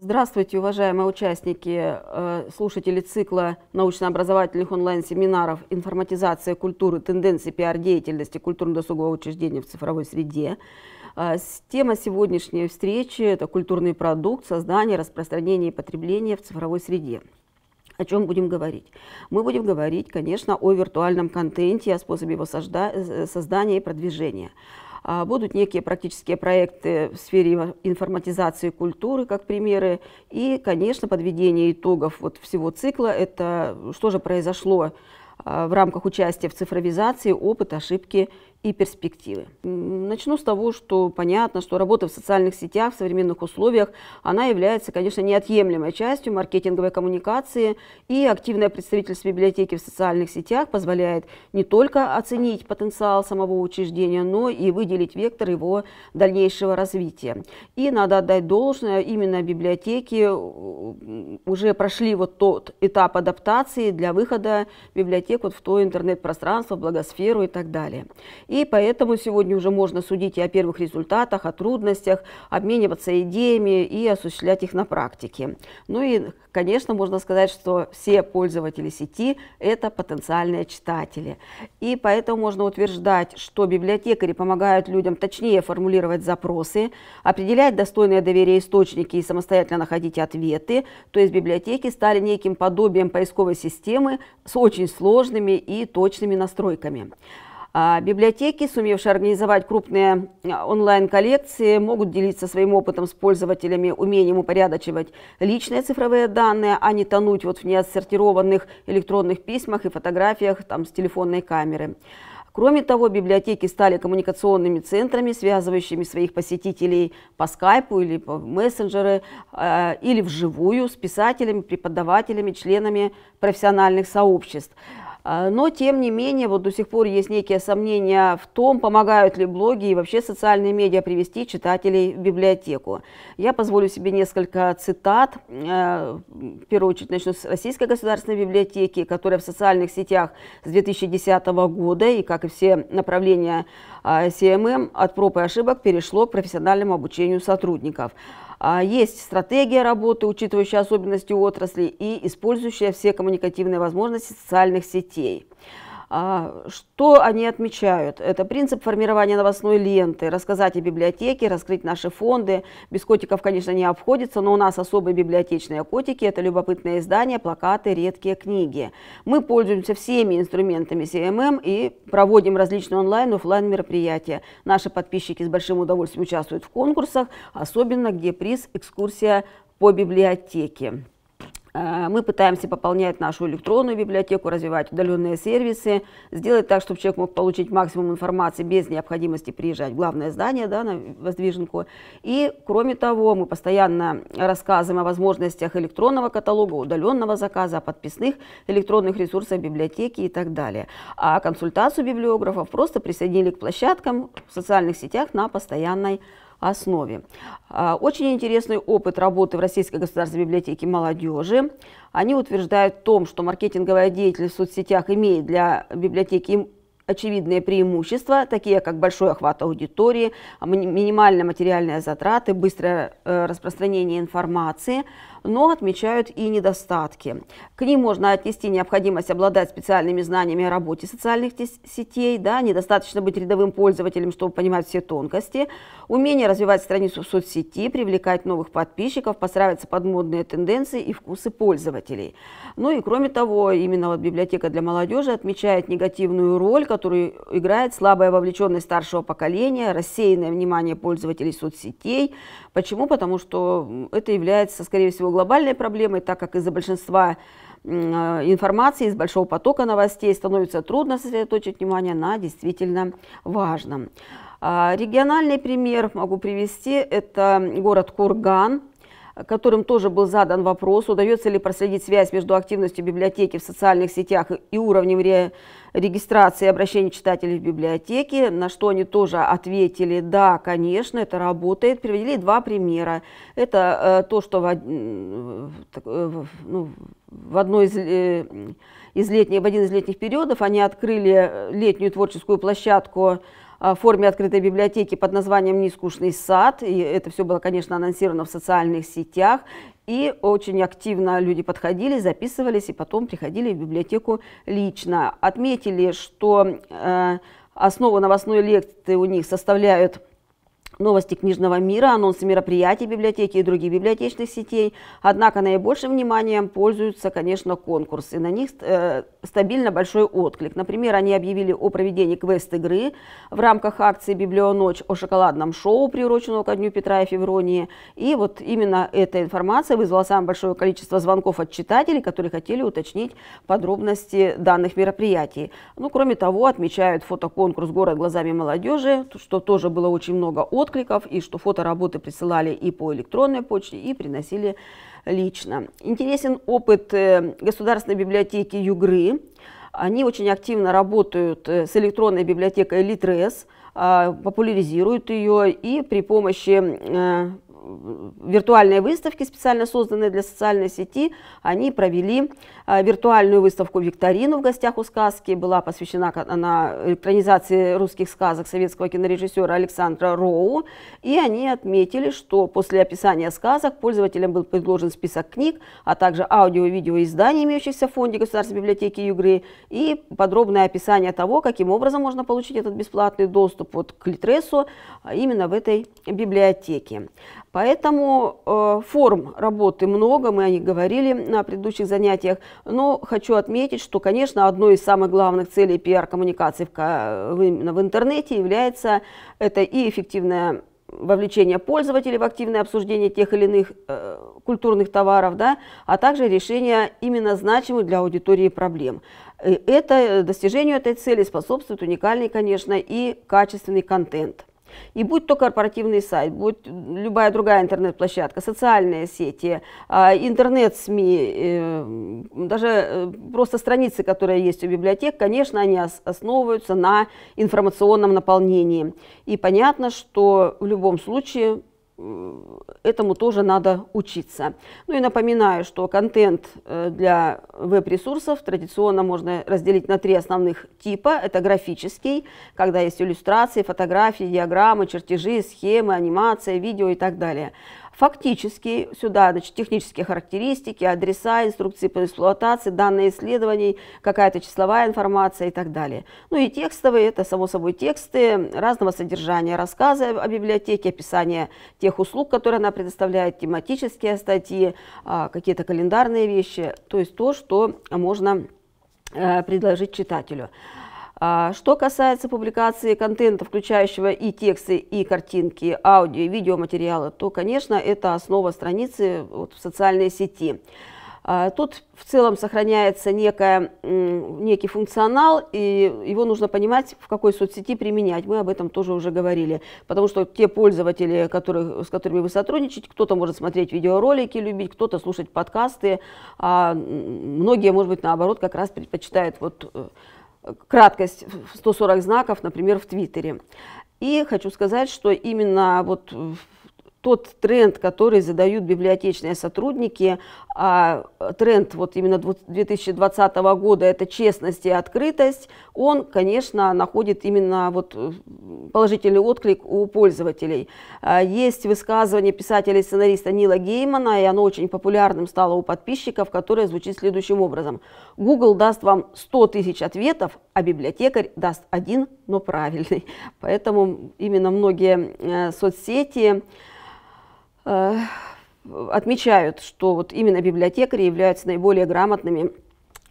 Здравствуйте, уважаемые участники, э, слушатели цикла научно-образовательных онлайн-семинаров «Информатизация культуры. Тенденции пиар-деятельности культурно-досугового учреждения в цифровой среде». Э, тема сегодняшней встречи – это культурный продукт, создание, распространение и потребление в цифровой среде. О чем будем говорить? Мы будем говорить, конечно, о виртуальном контенте, о способе его э, создания и продвижения, а, будут некие практические проекты в сфере информатизации культуры, как примеры. И, конечно, подведение итогов вот всего цикла – это что же произошло а, в рамках участия в цифровизации, опыт, ошибки и перспективы. Начну с того, что понятно, что работа в социальных сетях в современных условиях, она является, конечно, неотъемлемой частью маркетинговой коммуникации, и активное представительство библиотеки в социальных сетях позволяет не только оценить потенциал самого учреждения, но и выделить вектор его дальнейшего развития. И надо отдать должное, именно библиотеки э, уже прошли вот тот этап адаптации для выхода библиотек вот в то интернет-пространство, в благосферу и так далее. И поэтому сегодня уже можно судить и о первых результатах, о трудностях, обмениваться идеями и осуществлять их на практике. Ну и, конечно, можно сказать, что все пользователи сети – это потенциальные читатели. И поэтому можно утверждать, что библиотекари помогают людям точнее формулировать запросы, определять достойные доверия источники и самостоятельно находить ответы. То есть библиотеки стали неким подобием поисковой системы с очень сложными и точными настройками. А, библиотеки, сумевшие организовать крупные а, онлайн-коллекции, могут делиться своим опытом с пользователями, умением упорядочивать личные цифровые данные, а не тонуть вот в неотсортированных электронных письмах и фотографиях там, с телефонной камеры. Кроме того, библиотеки стали коммуникационными центрами, связывающими своих посетителей по скайпу или по мессенджеры, а, или вживую с писателями, преподавателями, членами профессиональных сообществ. А, но, тем не менее, вот до сих пор есть некие сомнения в том, помогают ли блоги и вообще социальные медиа привести читателей в библиотеку. Я позволю себе несколько цитат. Э, в первую очередь начну с Российской государственной библиотеки, которая в социальных сетях с 2010 года и, как и все направления CMM, а, от проб и ошибок перешло к профессиональному обучению сотрудников. А, есть стратегия работы, учитывающая особенности отрасли и использующая все коммуникативные возможности социальных сетей. А, что они отмечают? Это принцип формирования новостной ленты, рассказать о библиотеке, раскрыть наши фонды. Без котиков, конечно, не обходится, но у нас особые библиотечные котики. Это любопытные издания, плакаты, редкие книги. Мы пользуемся всеми инструментами CMM и проводим различные онлайн и офлайн мероприятия. Наши подписчики с большим удовольствием участвуют в конкурсах, особенно где приз «Экскурсия по библиотеке». Э, мы пытаемся пополнять нашу электронную библиотеку, развивать удаленные сервисы, сделать так, чтобы человек мог получить максимум информации без необходимости приезжать в главное здание, да, на воздвиженку. И, кроме того, мы постоянно рассказываем о возможностях электронного каталога, удаленного заказа, о подписных электронных ресурсах библиотеки и так далее. А консультацию библиографов просто присоединили к площадкам в социальных сетях на постоянной основе основе. А, очень интересный опыт работы в Российской государственной библиотеке молодежи. Они утверждают о том, что маркетинговая деятельность в соцсетях имеет для библиотеки очевидные преимущества, такие как большой охват аудитории, минимальные материальные затраты, быстрое э, распространение информации – но отмечают и недостатки. К ним можно отнести необходимость обладать специальными знаниями о работе социальных сетей, да, недостаточно быть рядовым пользователем, чтобы понимать все тонкости, умение развивать страницу в соцсети, привлекать новых подписчиков, подстраиваться под модные тенденции и вкусы пользователей. Ну и кроме того, именно вот библиотека для молодежи отмечает негативную роль, которую играет слабая вовлеченность старшего поколения, рассеянное внимание пользователей соцсетей, Почему? Потому что это является, скорее всего, глобальной проблемой, так как из-за большинства э, информации, из большого потока новостей становится трудно сосредоточить внимание на действительно важном. А, региональный пример могу привести. Это город Курган, которым тоже был задан вопрос, удается ли проследить связь между активностью библиотеки в социальных сетях и уровнем ре регистрации обращений читателей в библиотеке на что они тоже ответили, да, конечно, это работает. приводили два примера. Это э, то, что в, э, ну, в одной из... Э, из летней, в один из летних периодов они открыли э, летнюю творческую площадку Э, в форме открытой библиотеки под названием «Нескучный сад». И это все было, конечно, анонсировано в социальных сетях. И очень активно люди подходили, записывались и потом приходили в библиотеку лично. Отметили, что э, основу новостной лекции у них составляют новости книжного мира, анонсы мероприятий библиотеки и других библиотечных сетей. Однако наибольшим вниманием пользуются, конечно, конкурсы. На них э, стабильно большой отклик. Например, они объявили о проведении квест-игры в рамках акции «Библионочь» о шоколадном шоу, приуроченного ко Дню Петра и Февронии. И вот именно эта информация вызвала самое большое количество звонков от читателей, которые хотели уточнить подробности данных мероприятий. Ну, кроме того, отмечают фотоконкурс «Город глазами молодежи», что тоже было очень много откликов откликов, и что фотоработы присылали и по электронной почте, и приносили лично. Интересен опыт э, Государственной библиотеки Югры. Они очень активно работают э, с электронной библиотекой Литрес, а, популяризируют ее и при помощи э, виртуальные выставки, специально созданные для социальной сети, они провели а, виртуальную выставку «Викторину» в гостях у сказки. Была посвящена она экранизации русских сказок советского кинорежиссера Александра Роу. И они отметили, что после описания сказок пользователям был предложен список книг, а также аудио и видео имеющихся в фонде Государственной библиотеки Югры, и подробное описание того, каким образом можно получить этот бесплатный доступ вот к Литресу а именно в этой библиотеке. Поэтому э, форм работы много, мы о них говорили на предыдущих занятиях, но хочу отметить, что, конечно, одной из самых главных целей пиар-коммуникации в интернете является это и эффективное вовлечение пользователей в активное обсуждение тех или иных э, культурных товаров, да, а также решение именно значимых для аудитории проблем. И Это, э, достижению этой цели способствует уникальный, конечно, и качественный контент. И будь то корпоративный сайт, будь любая другая интернет-площадка, социальные сети, а, интернет-СМИ, э, даже э, просто страницы, которые есть у библиотек, конечно, они основываются на информационном наполнении. И понятно, что в любом случае этому тоже надо учиться. Ну и напоминаю, что контент э, для веб-ресурсов традиционно можно разделить на три основных типа. Это графический, когда есть иллюстрации, фотографии, диаграммы, чертежи, схемы, анимация, видео и так далее. Фактически сюда значит, технические характеристики, адреса, инструкции по эксплуатации, данные исследований, какая-то числовая информация и так далее. Ну и текстовые, это само собой тексты разного содержания, рассказы о библиотеке, описание тех услуг, которые она предоставляет, тематические статьи, а, какие-то календарные вещи, то есть то, что можно э, предложить читателю. А, что касается публикации контента, включающего и тексты, и картинки, аудио, и видеоматериалы, то, конечно, это основа страницы вот, в социальной сети. А, тут в целом сохраняется некая, некий функционал, и его нужно понимать, в какой соцсети применять. Мы об этом тоже уже говорили. Потому что те пользователи, которых, с которыми вы сотрудничаете, кто-то может смотреть видеоролики, любить, кто-то слушать подкасты, а многие, может быть, наоборот, как раз предпочитают вот э, краткость 140 знаков, например, в Твиттере. И хочу сказать, что именно вот тот тренд, который задают библиотечные сотрудники, а тренд вот именно 2020 года – это честность и открытость, он, конечно, находит именно вот э, положительный отклик у пользователей. А есть высказывание писателя-сценариста и Нила Геймана, и оно очень популярным стало у подписчиков, которое звучит следующим образом. Google даст вам 100 тысяч ответов, а библиотекарь даст один, но правильный. Поэтому именно многие э, соцсети, Э, отмечают, что вот именно библиотекари являются наиболее грамотными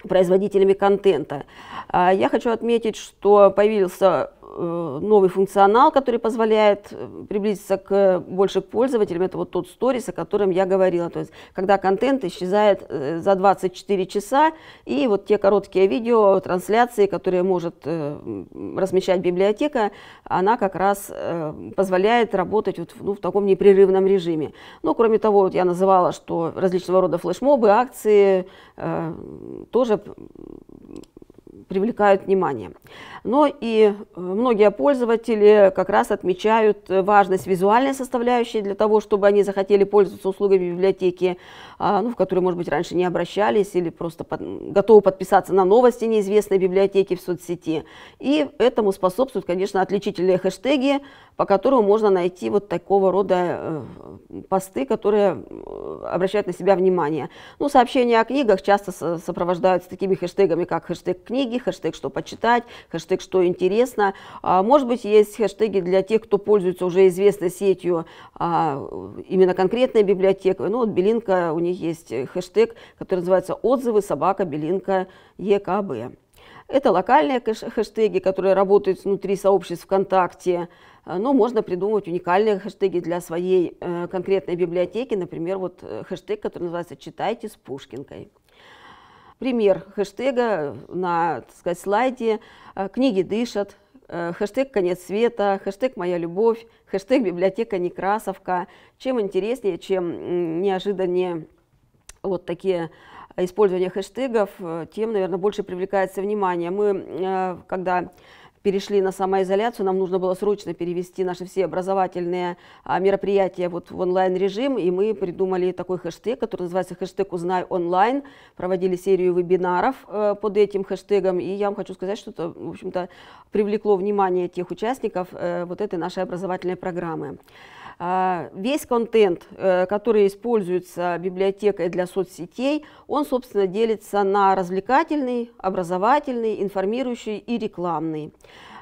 производителями контента. А я хочу отметить, что появился Э, новый функционал, который позволяет э, приблизиться к, э, больше к пользователям, это вот тот сторис, о котором я говорила. То есть, когда контент исчезает за 24 часа, и вот те короткие видео, трансляции, которые может размещать библиотека, она как раз позволяет работать вот, ну, в таком непрерывном режиме. Ну, кроме того, вот я называла, что различного рода флешмобы, акции тоже привлекают внимание. Но и э, многие пользователи как раз отмечают э, важность визуальной составляющей для того, чтобы они захотели пользоваться услугами библиотеки, а, ну, в которые, может быть, раньше не обращались или просто под, готовы подписаться на новости неизвестной библиотеки в соцсети. И этому способствуют, конечно, отличительные хэштеги, по которому можно найти вот такого рода э, посты, которые э, обращают на себя внимание. Ну, сообщения о книгах часто сопровождаются такими хэштегами, как хэштег книги, хэштег что почитать, хэштег что интересно. А, может быть, есть хэштеги для тех, кто пользуется уже известной сетью а, именно конкретной библиотекой. Ну, вот Белинка, у них есть э, хэштег, который называется «Отзывы собака Белинка ЕКБ». Это локальные хэштеги, которые работают внутри сообществ ВКонтакте, э, но ну, можно придумывать уникальные хэштеги для своей э, конкретной библиотеки, например, вот э, хэштег, который называется «Читайте с Пушкинкой». Пример хэштега на так сказать, слайде «Книги дышат», хэштег «Конец света», хэштег «Моя любовь», хэштег «Библиотека Некрасовка». Чем интереснее, чем неожиданнее вот такие использования хэштегов, э, тем, наверное, больше привлекается внимание. Мы, э, когда перешли на самоизоляцию, нам нужно было срочно перевести наши все образовательные а, мероприятия вот в онлайн-режим, и мы придумали такой хэштег, который называется хэштег «Узнай онлайн», проводили серию вебинаров э, под этим хэштегом, и я вам хочу сказать, что это, в общем-то, привлекло внимание тех участников вот этой нашей образовательной программы. А, весь контент, э, который используется библиотекой для соцсетей, он, собственно, делится на развлекательный, образовательный, информирующий и рекламный.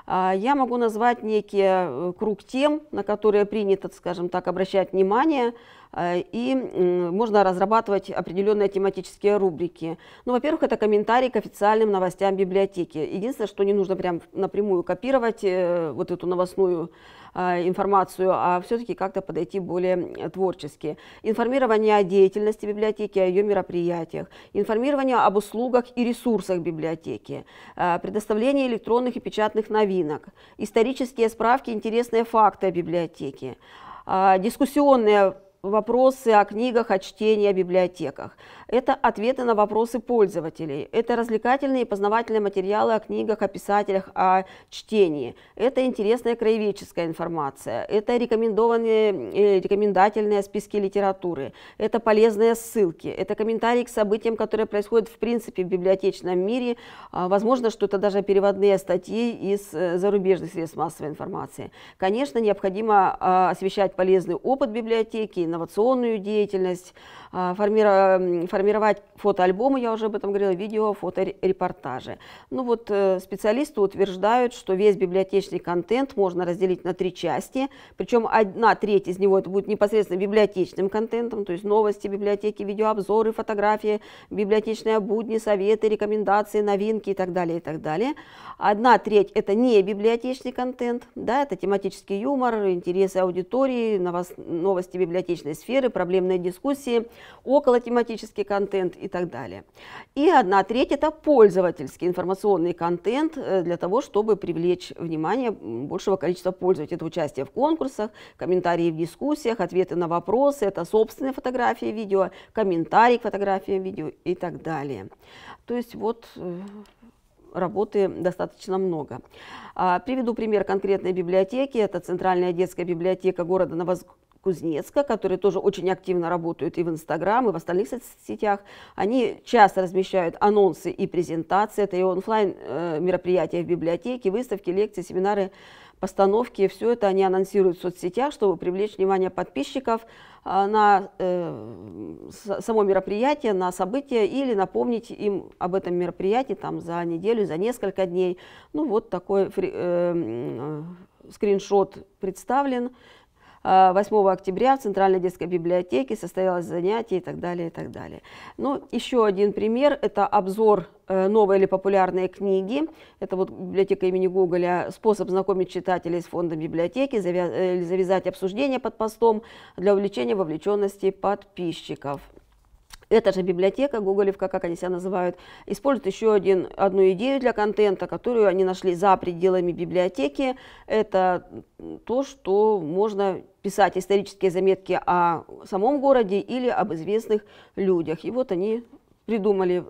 А, я могу назвать некий э, круг тем, на которые принято, скажем так, обращать внимание, э, и можно разрабатывать определенные тематические рубрики. Ну, во-первых, это комментарии к официальным новостям библиотеки. Единственное, что не нужно прям напрямую копировать вот эту новостную а, информацию, а все-таки как-то подойти более э, творчески. Информирование о деятельности библиотеки, о ее мероприятиях, информирование об услугах и ресурсах библиотеки, а, предоставление электронных и печатных новинок, исторические справки, интересные факты о библиотеке, а, дискуссионные вопросы о книгах, о чтении, о библиотеках. Это ответы на вопросы пользователей. Это развлекательные и познавательные материалы о книгах, о писателях, о чтении. Это интересная краеведческая информация. Это рекомендованные, э, рекомендательные списки литературы. Это полезные ссылки. Это комментарии к событиям, которые происходят в принципе в библиотечном мире. А, возможно, что это даже переводные статьи из э, зарубежных средств массовой информации. Конечно, необходимо а, освещать полезный опыт библиотеки, инновационную деятельность, а, формировать фотоальбомы, я уже об этом говорила, видео, фоторепортажи. Ну вот э, специалисты утверждают, что весь библиотечный контент можно разделить на три части, причем одна треть из него это будет непосредственно библиотечным контентом, то есть новости библиотеки, видеообзоры, фотографии, библиотечные будни, советы, рекомендации, новинки и так далее, и так далее. Одна треть это не библиотечный контент, да, это тематический юмор, интересы аудитории, новости библиотечные различные сферы, проблемные дискуссии, около тематический контент и так далее. И одна треть – это пользовательский информационный контент э, для того, чтобы привлечь внимание большего количества пользователей. Это участие в конкурсах, комментарии в дискуссиях, ответы на вопросы, это собственные фотографии, видео, комментарии к фотографиям, видео и так далее. То есть вот э, работы достаточно много. А, приведу пример конкретной библиотеки. Это Центральная детская библиотека города Новоск... Кузнецка, которые тоже очень активно работают и в Инстаграм, и в остальных соцсетях. Они часто размещают анонсы и презентации. Это и онлайн э, мероприятия в библиотеке, выставки, лекции, семинары, постановки. Все это они анонсируют в соцсетях, чтобы привлечь внимание подписчиков э, на э, само мероприятие, на событие или напомнить им об этом мероприятии там, за неделю, за несколько дней. Ну вот такой скриншот представлен. 8 а, октября в Центральной детской библиотеке состоялось занятие и так далее, и так далее. Ну, еще один пример – это обзор э, новой или популярной книги. Это вот библиотека имени Гоголя, способ знакомить читателей с фондом библиотеки, завяз... Э, завязать обсуждение под постом для увеличения вовлеченности подписчиков. Эта же библиотека Гоголевка, как они себя называют, использует еще один, одну идею для контента, которую они нашли за пределами библиотеки. Это то, что можно писать исторические заметки о самом городе или об известных людях. И вот они придумали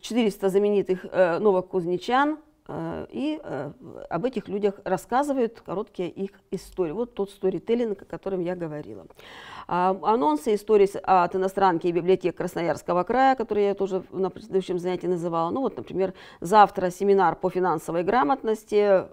400 э, знаменитых э, новокузнечан, Э, и э, об этих людях рассказывают короткие их истории. Вот тот сторителлинг, о котором я говорила. А, анонсы истории от иностранки и библиотек Красноярского края, которые я тоже на предыдущем занятии называла. Ну вот, например, завтра семинар по финансовой грамотности, э,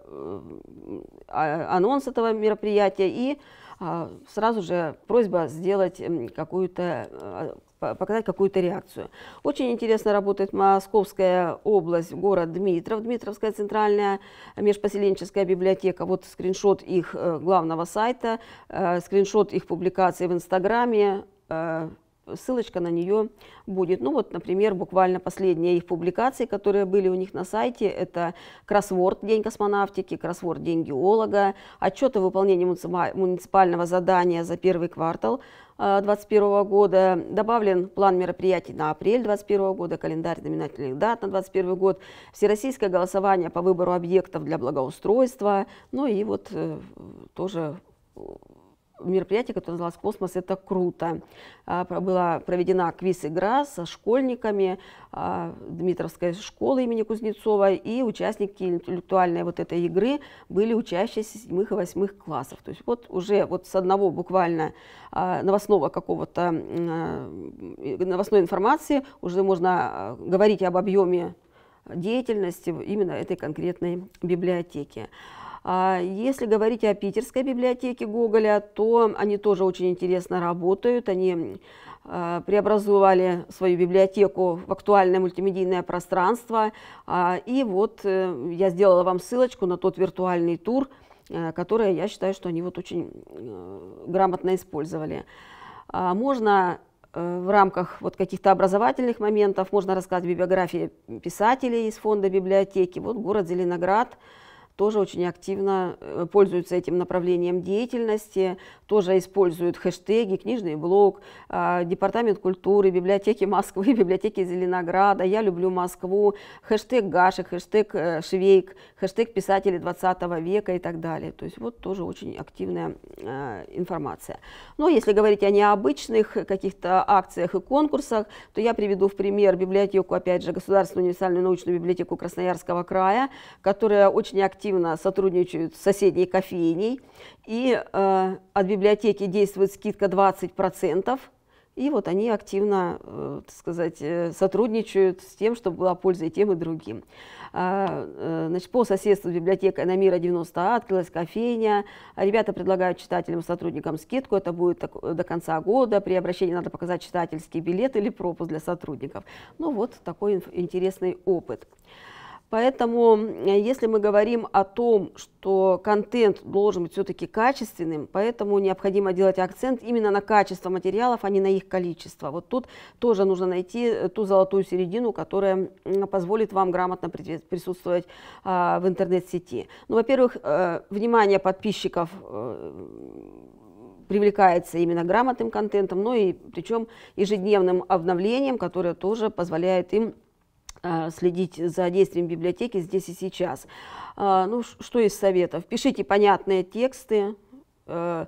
а, анонс этого мероприятия и а, сразу же просьба сделать какую-то показать какую-то реакцию. Очень интересно работает Московская область, город Дмитров, Дмитровская центральная межпоселенческая библиотека. Вот скриншот их э, главного сайта, э, скриншот их публикации в Инстаграме, э, ссылочка на нее будет. Ну вот, например, буквально последние их публикации, которые были у них на сайте, это кроссворд «День космонавтики», кроссворд «День геолога», отчет о выполнении муниципального задания за первый квартал 2021 года, добавлен план мероприятий на апрель 2021 года, календарь знаменательных дат на 2021 год, всероссийское голосование по выбору объектов для благоустройства, ну и вот э, тоже мероприятие, которое называлось «Космос. Это круто». А, была проведена квиз-игра со школьниками а, Дмитровской школы имени Кузнецова, и участники интеллектуальной вот этой игры были учащиеся седьмых и восьмых классов. То есть вот уже вот с одного буквально а, новостного какого-то, э, новостной информации уже можно говорить об объеме деятельности именно этой конкретной библиотеки. А если говорить о питерской библиотеке Гоголя, то они тоже очень интересно работают. Они а, преобразовали свою библиотеку в актуальное мультимедийное пространство. А, и вот э, я сделала вам ссылочку на тот виртуальный тур, э, который я считаю, что они вот очень э, грамотно использовали. Можно в рамках вот каких-то образовательных моментов, можно рассказать библиографии писателей из фонда библиотеки. Вот город Зеленоград – тоже очень активно э, пользуются этим направлением деятельности, тоже используют хэштеги, книжный блог, а, Департамент культуры, библиотеки Москвы, библиотеки Зеленограда, «Я люблю Москву», хэштег Гашек, хэштег э, Швейк, хэштег писатели 20 века и так далее. То есть вот тоже очень активная э, информация. Но если говорить о необычных каких-то акциях и конкурсах, то я приведу в пример библиотеку, опять же, Государственную универсальную научную библиотеку Красноярского края, которая очень активно активно сотрудничают с соседней кофейней. И э, от библиотеки действует скидка 20%. И вот они активно, э, так сказать, э, сотрудничают с тем, чтобы была польза и тем, и другим. А, э, значит, по соседству с библиотекой на Мира 90 открылась кофейня. Ребята предлагают читателям сотрудникам скидку. Это будет так, до конца года. При обращении надо показать читательский билет или пропуск для сотрудников. Ну вот такой интересный опыт. Поэтому, э, если мы говорим о том, что контент должен быть все-таки качественным, поэтому необходимо делать акцент именно на качество материалов, а не на их количество. Вот тут тоже нужно найти э, ту золотую середину, которая позволит вам грамотно присутствовать а, в интернет-сети. Ну, во-первых, э, внимание подписчиков привлекается именно грамотным контентом, но ну и причем ежедневным обновлением, которое тоже позволяет им а, следить за действием библиотеки здесь и сейчас. А, ну, что из советов? Пишите понятные тексты, э,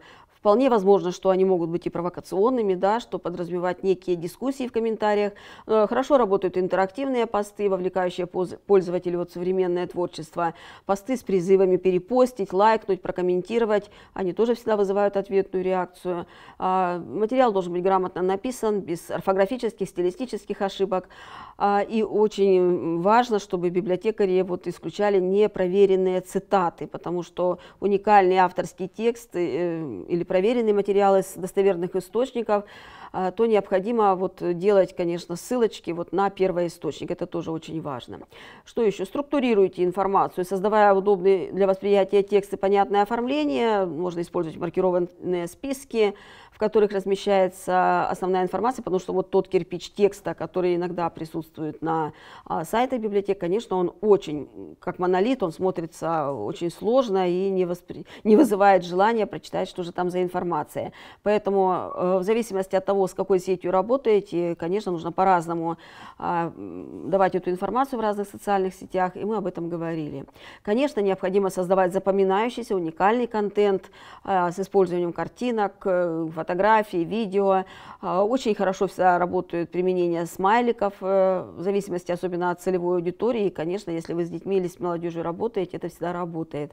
Вполне возможно, что они могут быть и провокационными, да, что подразумевать некие дискуссии в комментариях. Э, хорошо работают интерактивные посты, вовлекающие пользователей вот современное творчество. Посты с призывами перепостить, лайкнуть, прокомментировать. Они тоже всегда вызывают ответную реакцию. А, материал должен быть грамотно написан, без орфографических, стилистических ошибок. А, и очень важно, чтобы библиотекари вот исключали непроверенные цитаты, потому что уникальный авторский текст э, или проект проверенный материалы с достоверных источников, а, то необходимо вот делать, конечно, ссылочки вот на первый источник. Это тоже очень важно. Что еще? Структурируйте информацию, создавая удобные для восприятия тексты понятное оформление. Можно использовать маркированные списки, в которых размещается основная информация, потому что вот тот кирпич текста, который иногда присутствует на а, сайтах библиотек, конечно, он очень, как монолит, он смотрится очень сложно и не, воспри... не вызывает желания прочитать, что же там за информация. Поэтому э, в зависимости от того, с какой сетью работаете, конечно, нужно по-разному а, давать эту информацию в разных социальных сетях, и мы об этом говорили. Конечно, необходимо создавать запоминающийся, уникальный контент а, с использованием картинок, фотографий, э, фотографии, видео. А, очень хорошо всегда работают применение смайликов, э, в зависимости особенно от целевой аудитории. И, конечно, если вы с детьми или с молодежью работаете, это всегда работает.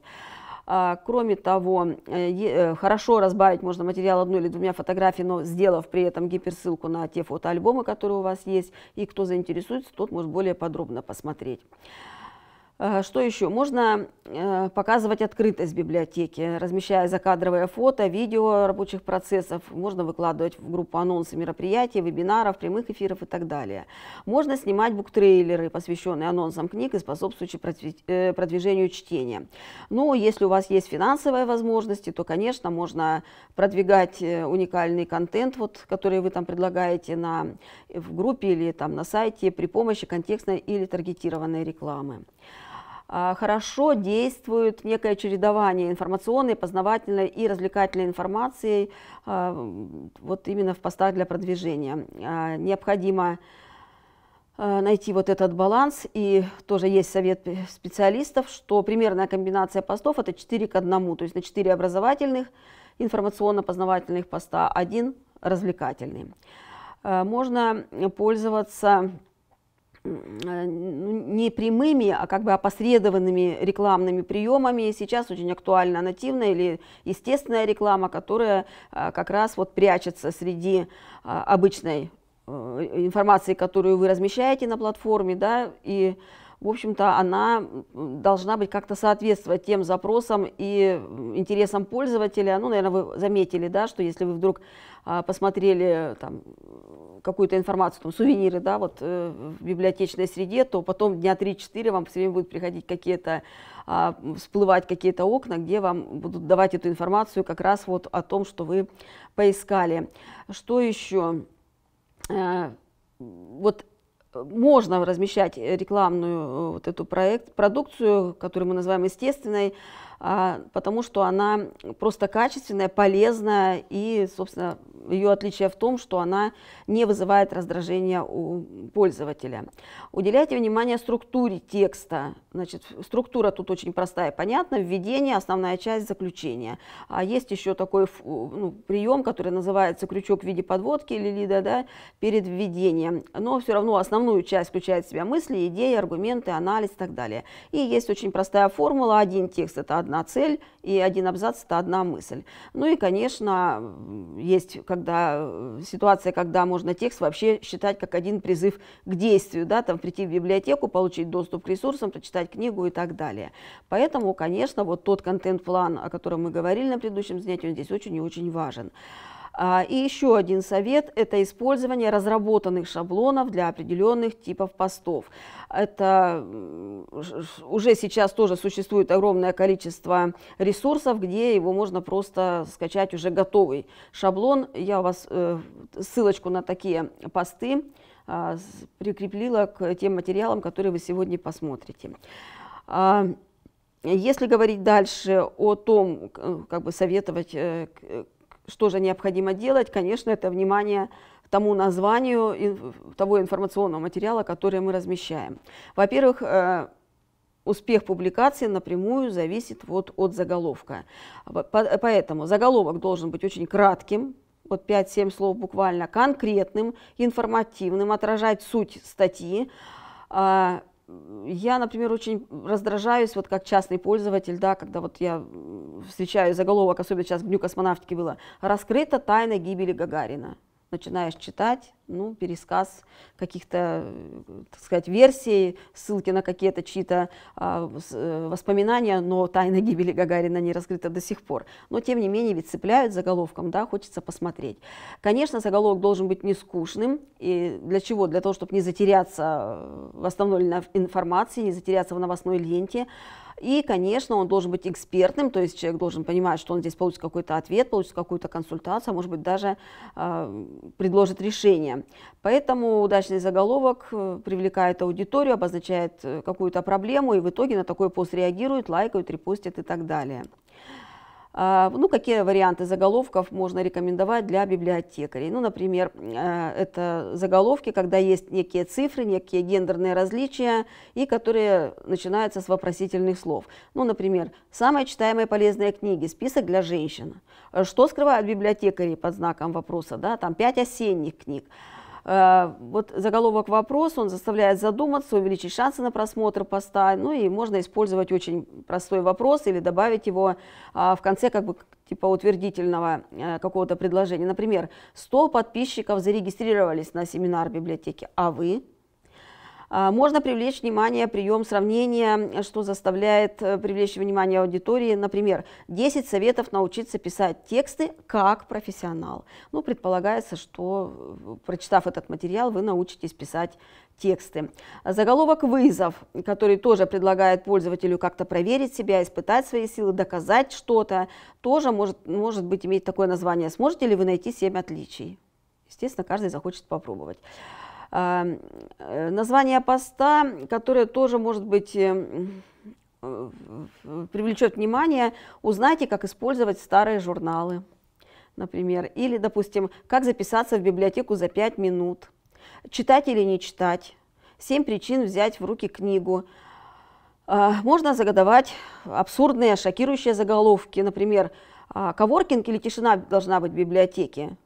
А, кроме того, э, э, хорошо разбавить можно материал одной или двумя фотографий, но сделав при этом гиперссылку на те фотоальбомы, которые у вас есть, и кто заинтересуется, тот может более подробно посмотреть. Э, что еще? Можно э, показывать открытость библиотеки, размещая закадровые фото, видео рабочих процессов. Можно выкладывать в группу анонсы мероприятий, вебинаров, прямых эфиров и так далее. Можно снимать буктрейлеры, посвященные анонсам книг и способствующие э, продвижению чтения. Но ну, если у вас есть финансовые возможности, то, конечно, можно продвигать уникальный контент, вот, который вы там предлагаете на, в группе или там, на сайте при помощи контекстной или таргетированной рекламы. А, хорошо действует некое чередование информационной, познавательной и развлекательной информации а, вот именно в постах для продвижения. А, необходимо найти вот этот баланс. И тоже есть совет специалистов, что примерная комбинация постов это 4 к 1, то есть на 4 образовательных, информационно-познавательных поста, один развлекательный. Можно пользоваться Э, ну, не прямыми, а как бы опосредованными рекламными приемами. Сейчас очень актуальна нативная или естественная реклама, которая э, как раз вот прячется среди э, обычной информации, которую вы размещаете на платформе, да, и в общем-то, она должна быть как-то соответствовать тем запросам и интересам пользователя. Ну, наверное, вы заметили, да, что если вы вдруг а, посмотрели там, какую-то информацию, там, сувениры, да, вот э, в библиотечной среде, то потом дня 3-4 вам все время будут приходить какие-то, а, всплывать какие-то окна, где вам будут давать эту информацию как раз вот о том, что вы поискали. Что еще? Э, вот можно размещать рекламную э, вот эту проект, продукцию, которую мы называем естественной, а, потому что она просто качественная, полезная и, собственно, ее отличие в том, что она не вызывает раздражения у пользователя. Уделяйте внимание структуре текста. Значит, структура тут очень простая и понятна. Введение, основная часть, заключение. А есть еще такой ну, прием, который называется крючок в виде подводки или лида да, перед введением. Но все равно основную часть включает в себя мысли, идеи, аргументы, анализ и так далее. И есть очень простая формула. Один текст – это одна одна цель, и один абзац – это одна мысль. Ну и, конечно, есть когда, ситуация, когда можно текст вообще считать как один призыв к действию, да, там прийти в библиотеку, получить доступ к ресурсам, прочитать книгу и так далее. Поэтому, конечно, вот тот контент-план, о котором мы говорили на предыдущем занятии, он здесь очень и очень важен. А, и еще один совет – это использование разработанных шаблонов для определенных типов постов. Это уже сейчас тоже существует огромное количество ресурсов, где его можно просто скачать уже готовый шаблон. Я вас э, ссылочку на такие посты а, прикрепила к тем материалам, которые вы сегодня посмотрите. А, если говорить дальше о том, как бы советовать э, что же необходимо делать, конечно, это внимание тому названию того информационного материала, который мы размещаем. Во-первых, э, успех публикации напрямую зависит вот от заголовка. Поэтому заголовок должен быть очень кратким, вот 5-7 слов буквально, конкретным, информативным, отражать суть статьи, а, я, например, очень раздражаюсь, вот как частный пользователь, да, когда вот я встречаю заголовок, особенно сейчас в Дню космонавтики было, раскрыта тайна гибели Гагарина начинаешь читать, ну, пересказ каких-то, так сказать, версий, ссылки на какие-то чьи-то а, э, воспоминания, но тайна гибели Гагарина не раскрыта до сих пор. Но, тем не менее, ведь цепляют заголовком, да, хочется посмотреть. Конечно, заголовок должен быть не скучным. И для чего? Для того, чтобы не затеряться в основной информации, не затеряться в новостной ленте. И, конечно, он должен быть экспертным, то есть человек должен понимать, что он здесь получит какой-то ответ, получит какую-то консультацию, а может быть даже э, предложит решение. Поэтому удачный заголовок привлекает аудиторию, обозначает э, какую-то проблему, и в итоге на такой пост реагируют, лайкают, репостят и так далее. А, ну, какие варианты заголовков можно рекомендовать для библиотекарей? Ну, например, э, это заголовки, когда есть некие цифры, некие гендерные различия, и которые начинаются с вопросительных слов. Ну, например, «Самые читаемые полезные книги. Список для женщин». Э, что скрывают библиотекари под знаком вопроса? Да? Там «Пять осенних книг». Э, вот заголовок «Вопрос», он заставляет задуматься, увеличить шансы на просмотр поста, ну и можно использовать очень простой вопрос или добавить его а, в конце как бы типа утвердительного э, какого-то предложения. Например, 100 подписчиков зарегистрировались на семинар библиотеки, а вы – а, можно привлечь внимание прием сравнения, что заставляет э, привлечь внимание аудитории. Например, 10 советов научиться писать тексты как профессионал. Ну, предполагается, что, э, прочитав этот материал, вы научитесь писать тексты. Заголовок «Вызов», который тоже предлагает пользователю как-то проверить себя, испытать свои силы, доказать что-то, тоже может, может быть иметь такое название. Сможете ли вы найти 7 отличий? Естественно, каждый захочет попробовать. Э, название поста, которое тоже может быть э, э, привлечет внимание, узнайте, как использовать старые журналы, например, или, допустим, как записаться в библиотеку за 5 минут, читать или не читать, 7 причин взять в руки книгу. А, можно загадывать абсурдные, шокирующие заголовки, например, «А, «Коворкинг или тишина должна быть в библиотеке?»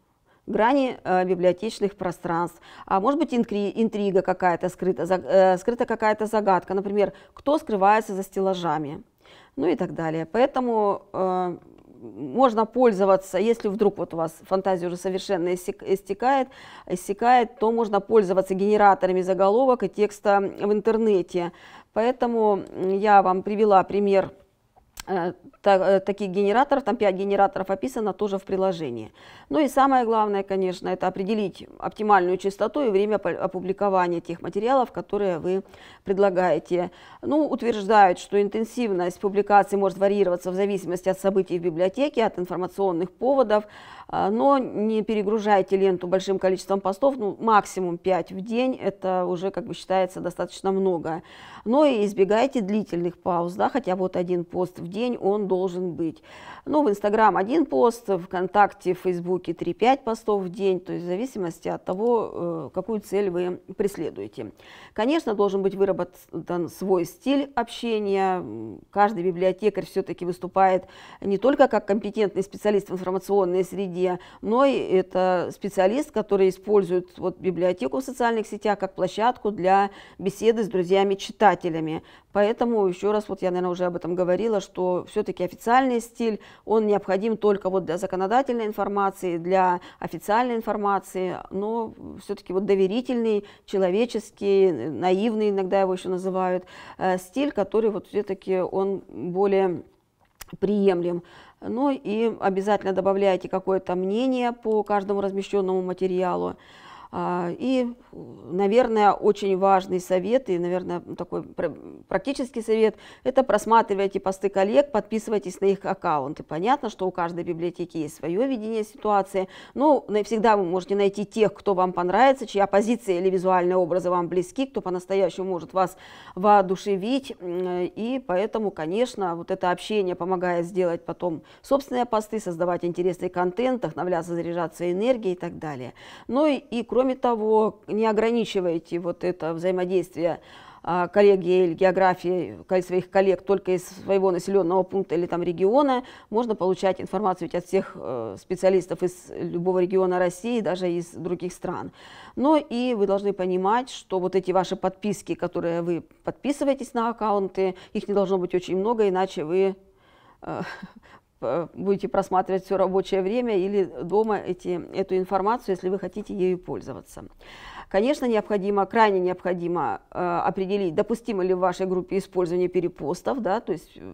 грани э, библиотечных пространств. А может быть интри, интрига какая-то скрыта, за, э, скрыта какая-то загадка, например, кто скрывается за стеллажами, ну и так далее. Поэтому э, можно пользоваться, если вдруг вот у вас фантазия уже совершенно истекает, истекает, то можно пользоваться генераторами заголовок и текста в интернете. Поэтому я вам привела пример Э, э, таких генераторов, там 5 генераторов описано тоже в приложении. Ну и самое главное, конечно, это определить оптимальную частоту и время опубликования тех материалов, которые вы предлагаете. Ну, утверждают, что интенсивность публикации может варьироваться в зависимости от событий в библиотеке, от информационных поводов, а, но не перегружайте ленту большим количеством постов, ну, максимум 5 в день, это уже как бы считается достаточно много. Но и избегайте длительных пауз, да, хотя вот один пост в день он должен быть. Ну, в Инстаграм один пост, ВКонтакте, в Фейсбуке 3-5 постов в день, то есть в зависимости от того, э, какую цель вы преследуете. Конечно, должен быть выработан свой стиль общения, каждый библиотекарь все-таки выступает не только как компетентный специалист в информационной среде, среде. и это специалист, который использует вот библиотеку в социальных сетях как площадку для беседы с друзьями-читателями. Поэтому еще раз, вот я, наверное, уже об этом говорила, что все-таки официальный стиль, он необходим только вот для законодательной информации, для официальной информации, но все-таки вот доверительный, человеческий, наивный иногда его еще называют, э, стиль, который вот все-таки он более приемлем. Ну и обязательно добавляйте какое-то мнение по каждому размещенному материалу. А, и, наверное, очень важный совет и, наверное, такой практический совет – это просматривайте посты коллег, подписывайтесь на их аккаунты. Понятно, что у каждой библиотеки есть свое видение ситуации, но всегда вы можете найти тех, кто вам понравится, чья позиция или визуальные образы вам близки, кто по-настоящему может вас воодушевить. И поэтому, конечно, вот это общение помогает сделать потом собственные посты, создавать интересный контент, вдохновляться, заряжаться энергией и так далее. Ну и, и кроме Кроме того, не ограничивайте вот это взаимодействие а, коллеги или географии своих коллег только из своего населенного пункта или там региона, можно получать информацию от всех э, специалистов из любого региона России, даже из других стран. Но и вы должны понимать, что вот эти ваши подписки, которые вы подписываетесь на аккаунты, их не должно быть очень много, иначе вы э, Э, будете просматривать все рабочее время или дома эти, эту информацию, если вы хотите ею пользоваться. Конечно, необходимо, крайне необходимо э, определить, допустимо ли в вашей группе использование перепостов, да, то есть э,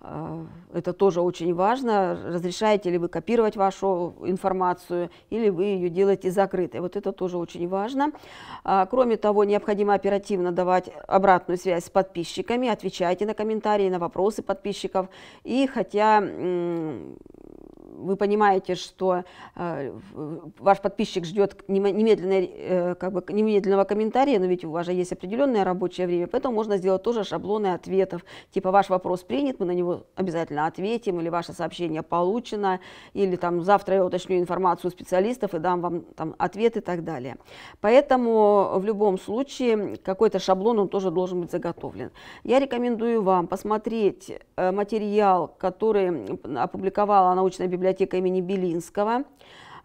Э, это тоже очень важно. Разрешаете ли вы копировать вашу информацию или вы ее делаете закрытой. Вот это тоже очень важно. А, кроме того, необходимо оперативно давать обратную связь с подписчиками, отвечайте на комментарии, на вопросы подписчиков. И хотя вы понимаете, что э, ваш подписчик ждет немедленной, э, как бы, немедленного комментария, но ведь у вас же есть определенное рабочее время, поэтому можно сделать тоже шаблоны ответов, типа ваш вопрос принят, мы на него обязательно ответим, или ваше сообщение получено, или там завтра я уточню информацию у специалистов и дам вам там ответ и так далее. Поэтому в любом случае какой-то шаблон он тоже должен быть заготовлен. Я рекомендую вам посмотреть э, материал, который опубликовала научная библиотека, библиотека имени Белинского.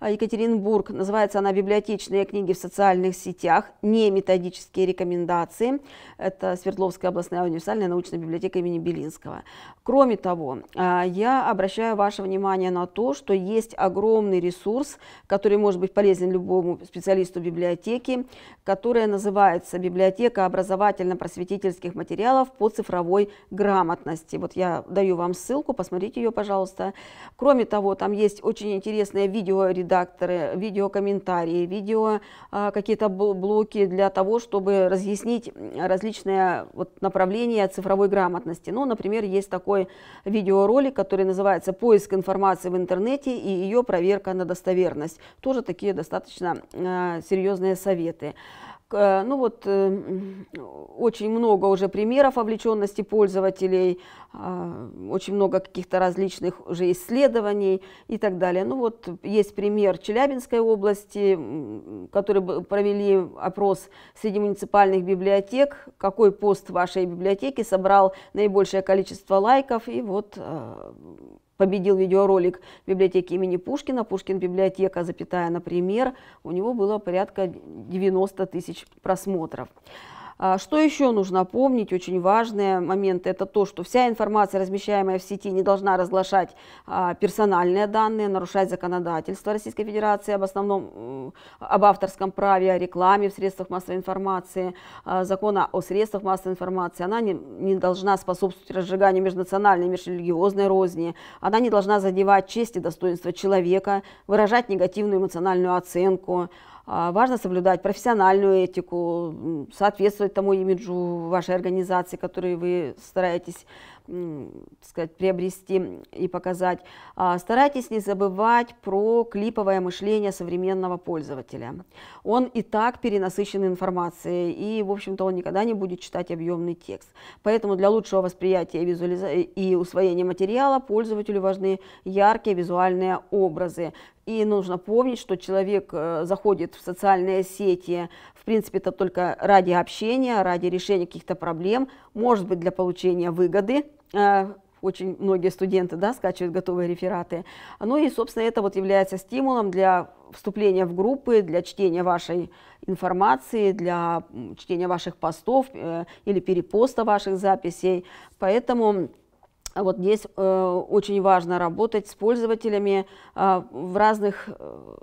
А, Екатеринбург. Называется она «Библиотечные книги в социальных сетях. Не методические рекомендации». Это Свердловская областная универсальная научная библиотека имени Белинского. Кроме того, а, я обращаю ваше внимание на то, что есть огромный ресурс, который может быть полезен любому специалисту библиотеки, которая называется «Библиотека образовательно-просветительских материалов по цифровой грамотности». Вот я даю вам ссылку, посмотрите ее, пожалуйста. Кроме того, там есть очень интересное видео редакторы, видеокомментарии, видео а, какие-то блоки для того, чтобы разъяснить различные вот направления цифровой грамотности. Ну, например, есть такой видеоролик, который называется «Поиск информации в интернете и ее проверка на достоверность». Тоже такие достаточно а, серьезные советы. Э, ну вот э, очень много уже примеров вовлеченности пользователей, а, очень много каких-то различных уже исследований и так далее. Ну вот есть пример Челябинской области, который провели опрос среди муниципальных библиотек, какой пост вашей библиотеки собрал наибольшее количество лайков, и вот э, победил видеоролик в библиотеке имени Пушкина, Пушкин библиотека, запятая, например, у него было порядка 90 тысяч просмотров. А, что еще нужно помнить, очень важный момент, это то, что вся информация, размещаемая в сети, не должна разглашать а, персональные данные, нарушать законодательство Российской Федерации об основном, об авторском праве, о рекламе в средствах массовой информации, а, закона о средствах массовой информации. Она не, не должна способствовать разжиганию межнациональной, межрелигиозной розни. Она не должна задевать честь и достоинство человека, выражать негативную эмоциональную оценку, а, важно соблюдать профессиональную этику, соответствовать тому имиджу вашей организации, который вы стараетесь сказать, приобрести и показать. А, старайтесь не забывать про клиповое мышление современного пользователя. Он и так перенасыщен информацией, и, в общем-то, он никогда не будет читать объемный текст. Поэтому для лучшего восприятия визуализа... и усвоения материала пользователю важны яркие визуальные образы. И нужно помнить, что человек э, заходит в социальные сети, в принципе, это только ради общения, ради решения каких-то проблем, может быть, для получения выгоды, Э, очень многие студенты да, скачивают готовые рефераты. Ну и, собственно, это вот является стимулом для вступления в группы, для чтения вашей информации, для чтения ваших постов э, или перепоста ваших записей. Поэтому вот здесь э, очень важно работать с пользователями э, в разных э,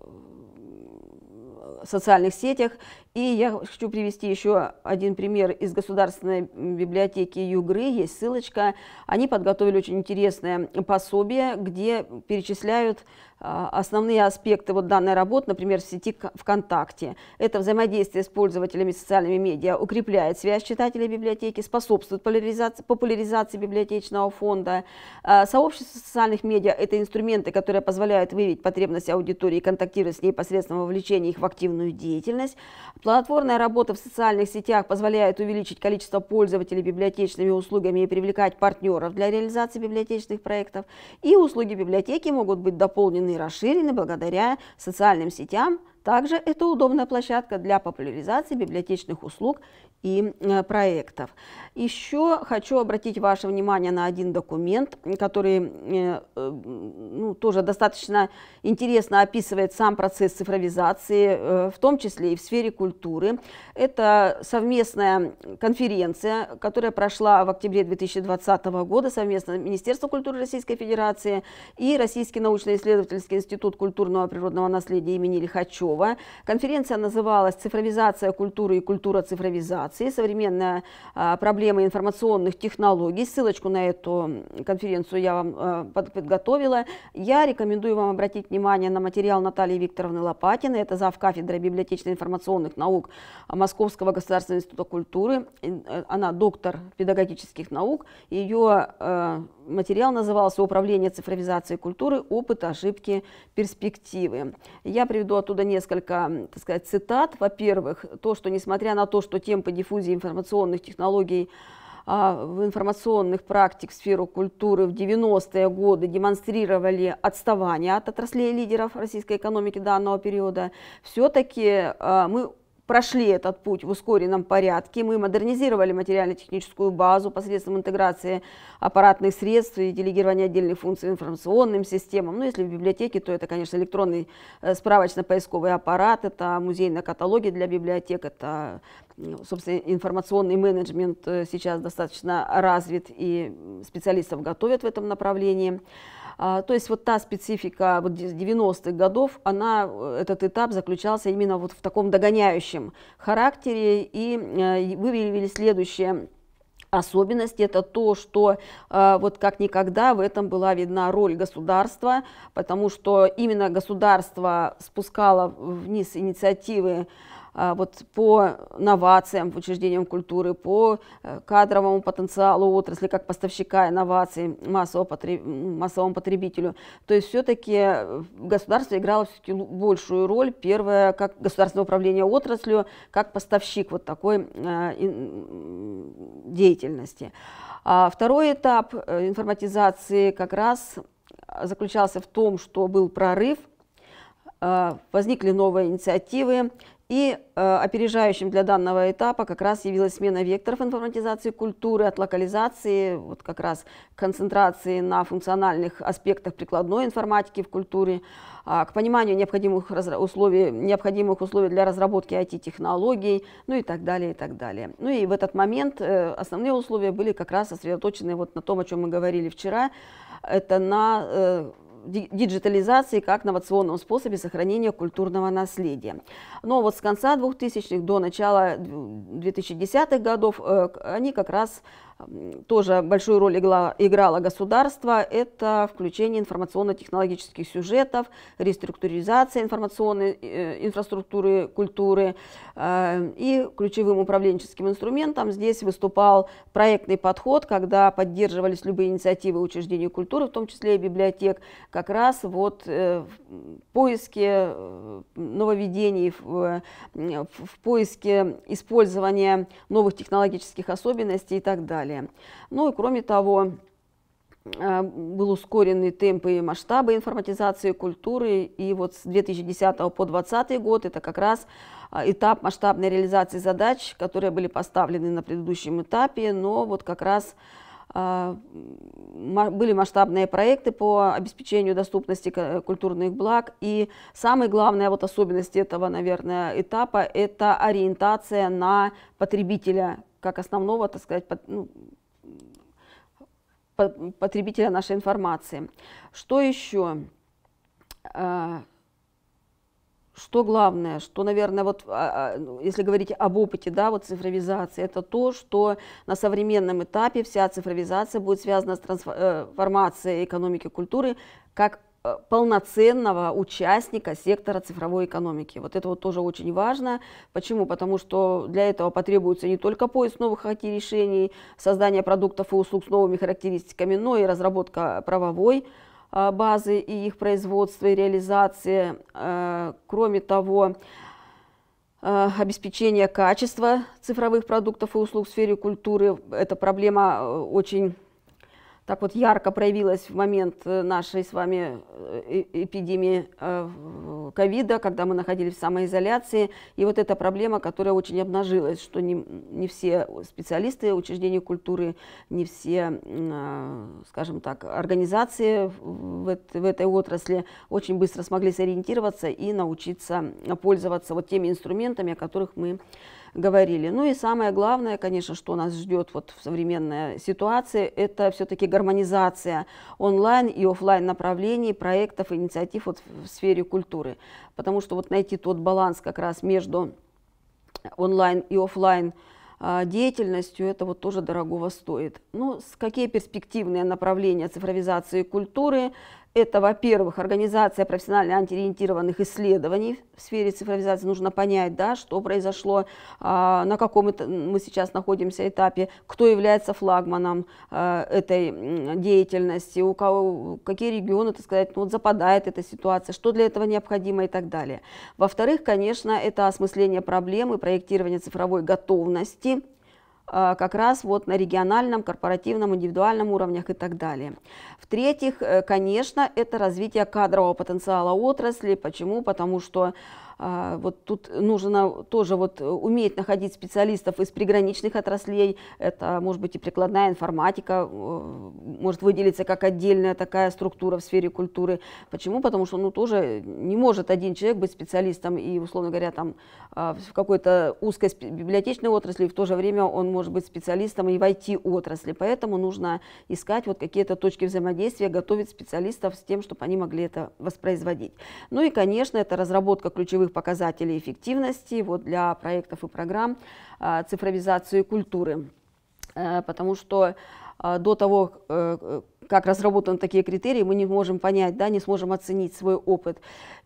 социальных сетях и я хочу привести еще один пример из Государственной библиотеки Югры. Есть ссылочка. Они подготовили очень интересное пособие, где перечисляют а, основные аспекты вот данной работы, например, в сети ВКонтакте. Это взаимодействие с пользователями социальными медиа укрепляет связь читателей библиотеки, способствует популяризации, популяризации библиотечного фонда. А, сообщество социальных медиа – это инструменты, которые позволяют выявить потребности аудитории и контактировать с ней посредством вовлечения их в активную деятельность. Плодотворная работа в социальных сетях позволяет увеличить количество пользователей библиотечными услугами и привлекать партнеров для реализации библиотечных проектов. И услуги библиотеки могут быть дополнены и расширены благодаря социальным сетям, также это удобная площадка для популяризации библиотечных услуг и э, проектов. Еще хочу обратить ваше внимание на один документ, который э, э, ну, тоже достаточно интересно описывает сам процесс цифровизации, в том числе и в сфере культуры. Это совместная конференция, которая прошла в октябре 2020 года совместно Министерство культуры Российской Федерации и Российский научно-исследовательский институт культурного и природного наследия имени Лихачева Ростова. Конференция называлась «Цифровизация культуры и культура цифровизации. Современная а, проблема информационных технологий». Ссылочку на эту конференцию я вам а, подготовила. Я рекомендую вам обратить внимание на материал Натальи Викторовны Лопатиной. Это зав. кафедры библиотечно-информационных наук Московского государственного института культуры. Э, она доктор педагогических наук. Ее э, Материал назывался «Управление цифровизацией культуры. Опыт, ошибки, перспективы». Я приведу оттуда несколько так сказать, цитат. Во-первых, то, что несмотря на то, что темпы диффузии информационных технологий а, в информационных практик в сферу культуры в 90-е годы демонстрировали отставание от отраслей лидеров российской экономики данного периода, все-таки а, мы прошли этот путь в ускоренном порядке. Мы модернизировали материально-техническую базу посредством интеграции аппаратных средств и делегирования отдельных функций информационным системам. Ну, если в библиотеке, то это, конечно, электронный э, справочно-поисковый аппарат, это музейные каталоги для библиотек, это, ну, собственно, информационный менеджмент э, сейчас достаточно развит и специалистов готовят в этом направлении. А, то есть вот та специфика 90-х годов, она, э, этот этап заключался именно вот в таком догоняющем характере, и э, выявили следующее – Особенность это то, что э, вот как никогда в этом была видна роль государства, потому что именно государство спускало вниз инициативы а, вот по новациям в учреждениях культуры, по э, кадровому потенциалу отрасли как поставщика инноваций массовому потребителю. То есть все-таки э, государство играло все-таки большую роль, первое, как государственное управление отраслью, как поставщик вот такой э, деятельности. А второй этап информатизации как раз заключался в том, что был прорыв возникли новые инициативы, и э, опережающим для данного этапа как раз явилась смена векторов информатизации культуры от локализации, вот как раз концентрации на функциональных аспектах прикладной информатики в культуре, э, к пониманию необходимых условий, необходимых условий для разработки IT-технологий, ну и так далее, и так далее. Ну и в этот момент э, основные условия были как раз сосредоточены вот на том, о чем мы говорили вчера, это на э, диджитализации как новационном способе сохранения культурного наследия. Но вот с конца 2000-х до начала 2010-х годов э, они как раз тоже большую роль игла, играло государство, это включение информационно-технологических сюжетов, реструктуризация информационной э, инфраструктуры культуры. Э, и ключевым управленческим инструментом здесь выступал проектный подход, когда поддерживались любые инициативы учреждений культуры, в том числе и библиотек, как раз вот э, в поиске э, нововведений, в, в поиске использования новых технологических особенностей и так далее далее. Ну и кроме того, э, был ускорен и темп и масштабы информатизации культуры. И вот с 2010 по 2020 год это как раз э, этап масштабной реализации задач, которые были поставлены на предыдущем этапе, но вот как раз э, были масштабные проекты по обеспечению доступности культурных благ. И самая главная вот особенность этого, наверное, этапа – это ориентация на потребителя как основного, так сказать, под, ну, потребителя нашей информации. Что еще? А, что главное, что, наверное, вот а, а, ну, если говорить об опыте, да, вот цифровизации, это то, что на современном этапе вся цифровизация будет связана с трансформацией э, экономики культуры как Э, полноценного участника сектора цифровой экономики. Вот это вот тоже очень важно. Почему? Потому что для этого потребуется не только поиск новых IT-решений, создание продуктов и услуг с новыми характеристиками, но и разработка правовой э, базы и их производства и реализации. Э, кроме того, обеспечение качества цифровых продуктов и услуг в сфере культуры – это проблема очень так вот ярко проявилась в момент э, нашей с вами э, э, эпидемии ковида, когда мы находились в самоизоляции. И вот эта проблема, которая очень обнажилась, что не, не все специалисты учреждений культуры, не все, скажем так, организации в, в этой отрасли очень быстро смогли сориентироваться и научиться пользоваться вот теми инструментами, о которых мы говорили говорили. Ну и самое главное, конечно, что нас ждет вот в современной ситуации, это все-таки гармонизация онлайн и офлайн направлений, проектов, инициатив вот в сфере культуры. Потому что вот найти тот баланс как раз между онлайн и офлайн а, деятельностью, это вот тоже дорогого стоит. Ну, какие перспективные направления цифровизации культуры, это, во-первых, организация профессионально ориентированных исследований в сфере цифровизации. Нужно понять, да, что произошло, а, на каком мы сейчас находимся этапе, кто является флагманом а, этой деятельности, у кого, какие регионы, так сказать, ну, вот западает эта ситуация, что для этого необходимо и так далее. Во-вторых, конечно, это осмысление проблемы, проектирование цифровой готовности а, как раз вот на региональном, корпоративном, индивидуальном уровнях и так далее. В-третьих, э, конечно, это развитие кадрового потенциала отрасли. Почему? Потому что а, вот тут нужно тоже вот э, уметь находить специалистов из приграничных отраслей. Это может быть и прикладная информатика, э, может выделиться как отдельная такая структура в сфере культуры. Почему? Потому что ну, тоже не может один человек быть специалистом и, условно говоря, там, а, в какой-то узкой библиотечной отрасли, и в то же время он может быть специалистом и в IT-отрасли. Поэтому нужно искать вот какие-то точки взаимодействия, готовить специалистов с тем, чтобы они могли это воспроизводить. Ну и, конечно, это разработка ключевых ключевых показателей эффективности вот для проектов и программ а, цифровизации культуры. Э, потому что а, до того, э, как разработаны такие критерии, мы не можем понять, да, не сможем оценить свой опыт.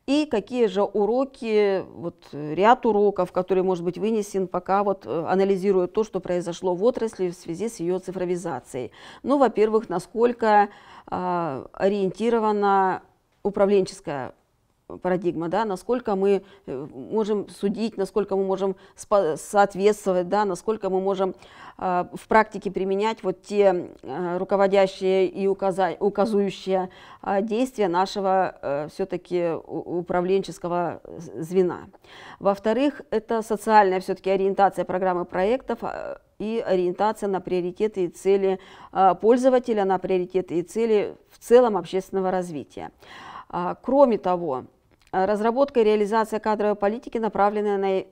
И какие же уроки, вот ряд уроков, которые может быть вынесен, пока вот э, анализируют то, что произошло в отрасли в связи с ее цифровизацией. Ну, во-первых, насколько э, ориентирована управленческая парадигма, да, насколько мы э, можем судить, насколько мы можем соответствовать, да, насколько мы можем а, в практике применять вот те э, руководящие и указывающие а, действия нашего э, все-таки управленческого звена. Во-вторых, это социальная все-таки ориентация программы проектов, а, и ориентация на приоритеты и цели пользователя, на приоритеты и цели в целом общественного развития. А, кроме того, а, разработка и реализация кадровой политики, направленная на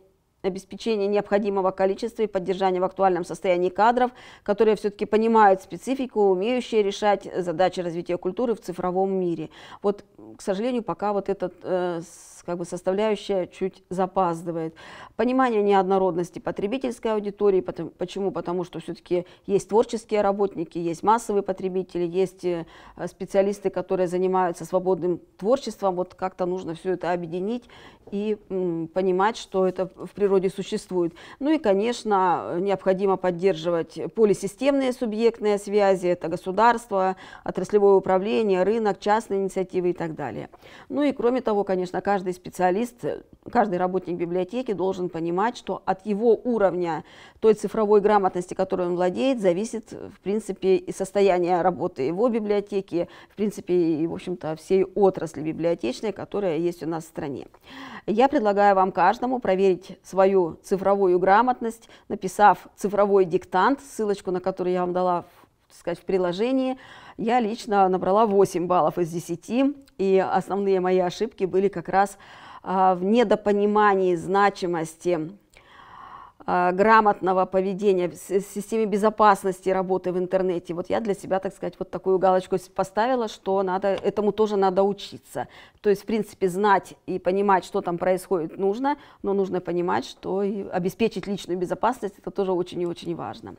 обеспечение необходимого количества и поддержание в актуальном состоянии кадров, которые все-таки понимают специфику, умеющие решать задачи развития культуры в цифровом мире. Вот, к сожалению, пока вот этот э, как бы составляющая чуть запаздывает. Понимание неоднородности потребительской аудитории, потому, почему? Потому что все-таки есть творческие работники, есть массовые потребители, есть э, специалисты, которые занимаются свободным творчеством, вот как-то нужно все это объединить и м, понимать, что это в природе существует. Ну и, конечно, необходимо поддерживать полисистемные субъектные связи, это государство, отраслевое управление, рынок, частные инициативы и так далее. Ну и кроме того, конечно, каждый каждый специалист, каждый работник библиотеки должен понимать, что от его уровня, той цифровой грамотности, которой он владеет, зависит, в принципе, и состояние работы его библиотеки, в принципе, и, в общем-то, всей отрасли библиотечной, которая есть у нас в стране. Я предлагаю вам каждому проверить свою цифровую грамотность, написав цифровой диктант, ссылочку на который я вам дала в сказать, в приложении, я лично набрала 8 баллов из 10, и основные мои ошибки были как раз а, в недопонимании значимости а, грамотного поведения в системе безопасности работы в интернете. Вот я для себя, так сказать, вот такую галочку поставила, что надо, этому тоже надо учиться. То есть, в принципе, знать и понимать, что там происходит, нужно, но нужно понимать, что и обеспечить личную безопасность, это тоже очень и очень важно.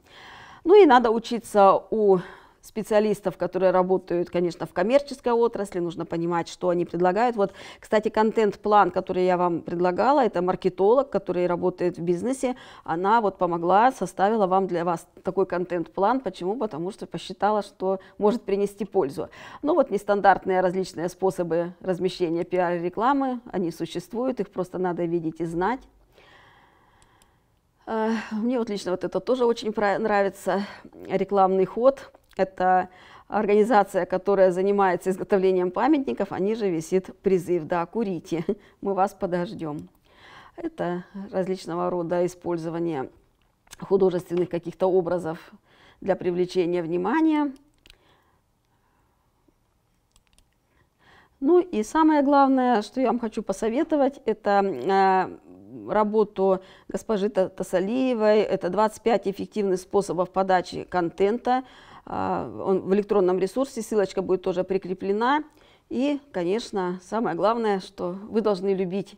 Ну и надо учиться у специалистов, которые работают, конечно, в коммерческой отрасли, нужно понимать, что они предлагают. Вот, кстати, контент-план, который я вам предлагала, это маркетолог, который работает в бизнесе, она вот помогла, составила вам для вас такой контент-план. Почему? Потому что посчитала, что может принести пользу. Ну вот нестандартные различные способы размещения пиар-рекламы, они существуют, их просто надо видеть и знать. Мне вот лично вот это тоже очень нравится. Рекламный ход – это организация, которая занимается изготовлением памятников, они же висит призыв, да, курите, мы вас подождем. Это различного рода использование художественных каких-то образов для привлечения внимания. Ну и самое главное, что я вам хочу посоветовать, это а, работу госпожи Тасалиевой. Это 25 эффективных способов подачи контента. А, он в электронном ресурсе, ссылочка будет тоже прикреплена. И, конечно, самое главное, что вы должны любить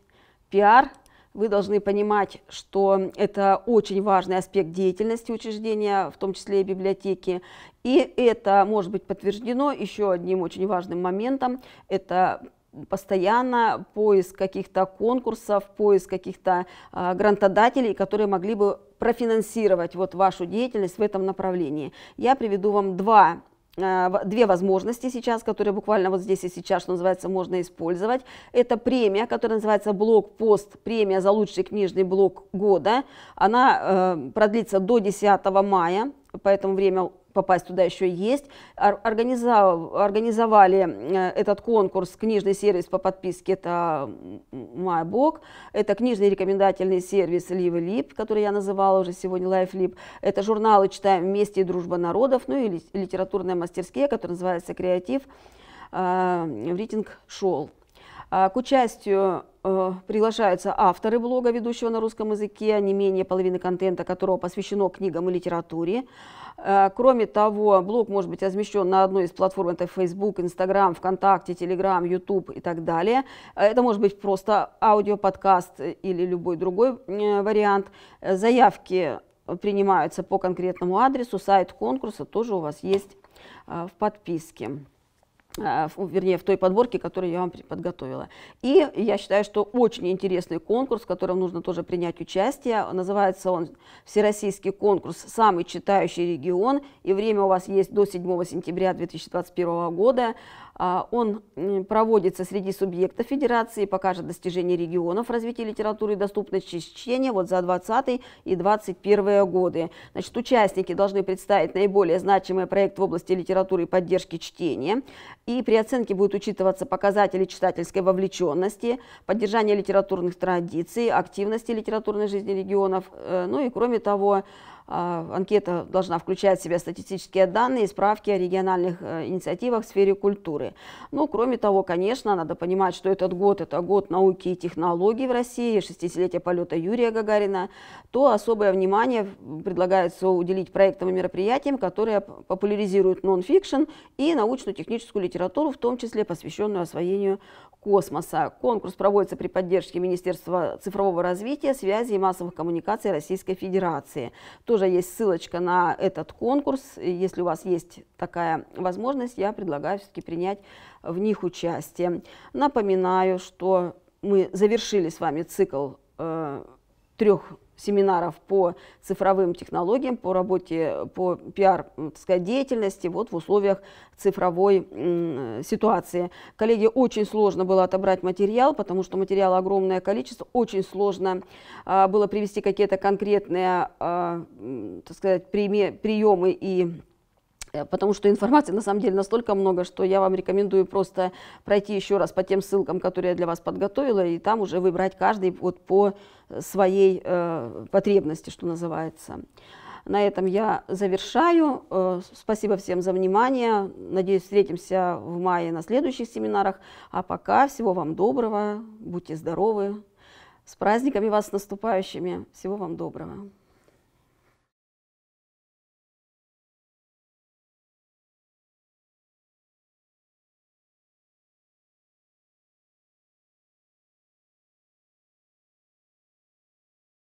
пиар, вы должны понимать, что это очень важный аспект деятельности учреждения, в том числе и библиотеки. И это может быть подтверждено еще одним очень важным моментом. Это постоянно поиск каких-то конкурсов, поиск каких-то э, грантодателей, которые могли бы профинансировать вот вашу деятельность в этом направлении. Я приведу вам два а, две возможности сейчас, которые буквально вот здесь и сейчас, что называется, можно использовать. Это премия, которая называется блог-пост премия за лучший книжный блок года. Она э, продлится до 10 мая, поэтому время попасть туда еще есть. Организовали э, этот конкурс «Книжный сервис по подписке» — это MyBook, это книжный рекомендательный сервис «Лив который я называла уже сегодня «Лайфлип», это журналы «Читаем вместе» и «Дружба народов», ну и литературная мастерская которая называется «Креатив», э, в рейтинг шел. А, к участию Э, приглашаются авторы блога, ведущего на русском языке, не менее половины контента которого посвящено книгам и литературе. Э, кроме того, блог может быть размещен на одной из платформ, это Facebook, Instagram, ВКонтакте, Telegram, YouTube и так далее. Э, это может быть просто аудиоподкаст или любой другой вариант. Заявки принимаются по конкретному адресу, сайт конкурса тоже у вас есть в подписке. А, вернее, в той подборке, которую я вам подготовила. И я считаю, что очень интересный конкурс, в котором нужно тоже принять участие. Называется он «Всероссийский конкурс «Самый читающий регион». И время у вас есть до 7 сентября 2021 года. А, он проводится среди субъектов Федерации, покажет достижения регионов развития литературы и доступность чтения вот за 20 и 21 годы. Значит, участники должны представить наиболее значимый проект в области литературы и поддержки чтения. И при оценке будут учитываться показатели читательской вовлеченности, поддержания литературных традиций, активности литературной жизни регионов. Э, ну и кроме того, а, анкета должна включать в себя статистические данные и справки о региональных э, инициативах в сфере культуры. Ну, кроме того, конечно, надо понимать, что этот год – это год науки и технологий в России, 60-летие полета Юрия Гагарина, то особое внимание предлагается уделить проектам и мероприятиям, которые популяризируют нон-фикшн и научно-техническую литературу, в том числе посвященную освоению космоса. Конкурс проводится при поддержке Министерства цифрового развития, связи и массовых коммуникаций Российской Федерации. То тоже есть ссылочка на этот конкурс. Если у вас есть такая возможность, я предлагаю все-таки принять в них участие. Напоминаю, что мы завершили с вами цикл э, трех семинаров по цифровым технологиям, по работе, по пиар, так сказать, деятельности вот в условиях цифровой ситуации. Коллеги, очень сложно было отобрать материал, потому что материала огромное количество, очень сложно а, было привести какие-то конкретные, а, так сказать, приемы и Э, потому что информации на самом деле настолько много, что я вам рекомендую просто пройти еще раз по тем ссылкам, которые я для вас подготовила, и там уже выбрать каждый вот по своей э, потребности, что называется. На этом я завершаю. Э, спасибо всем за внимание. Надеюсь, встретимся в мае на следующих семинарах. А пока всего вам доброго, будьте здоровы. С праздниками вас, наступающими. Всего вам доброго.